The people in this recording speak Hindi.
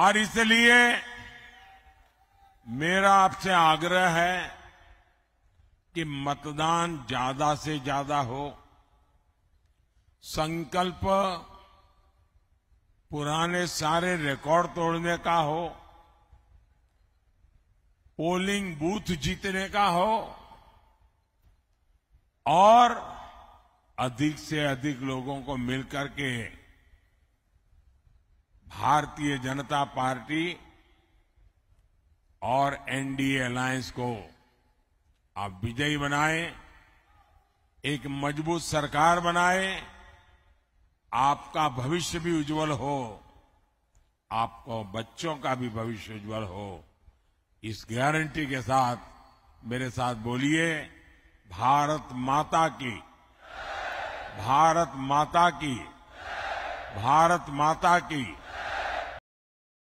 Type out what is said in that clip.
और इसलिए मेरा आपसे आग्रह है कि मतदान ज्यादा से ज्यादा हो संकल्प पुराने सारे रिकॉर्ड तोड़ने का हो पोलिंग बूथ जीतने का हो और अधिक से अधिक लोगों को मिलकर के भारतीय जनता पार्टी और एनडीए अलायंस को आप विजयी बनाए एक मजबूत सरकार बनाए आपका भविष्य भी उज्जवल हो आपको बच्चों का भी भविष्य उज्जवल हो इस गारंटी के साथ मेरे साथ बोलिए भारत माता की भारत माता की भारत माता की